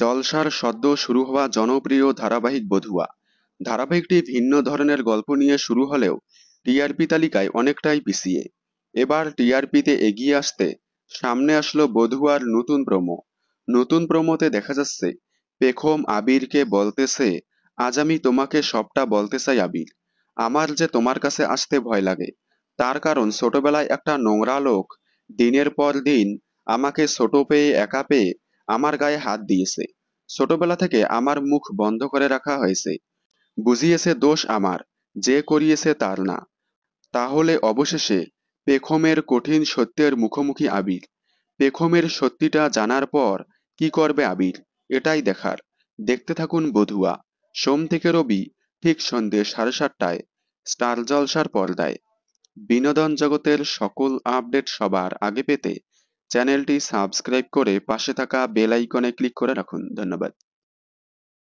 জলসার সদ্য শুরু হওয়া জনপ্রিয় ধারাবাহিক বধুয়া ধারাবাহিকটি ভিন্ন ধরনের গল্প নিয়ে শুরু হলেও টিআরপি তালিকায় অনেকটাই পিছিয়ে এবার টিআরপিতে এগিয়ে আসতে সামনে আসলো বধুয়ার নতুন প্রমো নতুন প্রমোতে দেখা যাচ্ছে পেখম আবিরকে বলতেছে আজ আমি তোমাকে সবটা বলতে চাই আবির আমার যে তোমার কাছে আসতে ভয় লাগে তার কারণ ছোটবেলায় একটা নোংরা লোক দিনের পর দিন আমাকে ছোট পেয়ে একা পেয়ে আমার গায়ে হাত দিয়েছে ছোটবেলা থেকে আমার মুখ বন্ধ করে রাখা হয়েছে বুঝিয়েছে দোষ আমার যে করিয়েছে তার না তাহলে অবশেষে পেখমের কঠিন সত্যের মুখোমুখি আবির পেখমের সত্যিটা জানার পর কি করবে আবির এটাই দেখার দেখতে থাকুন বধুয়া সোম থেকে রবি ঠিক সন্ধ্যে সাড়ে সাতটায় স্টার জলসার পর্দায় বিনোদন জগতের সকল আপডেট সবার আগে পেতে চ্যানেলটি সাবস্ক্রাইব করে পাশে থাকা বেল আইকনে ক্লিক করে রাখুন ধন্যবাদ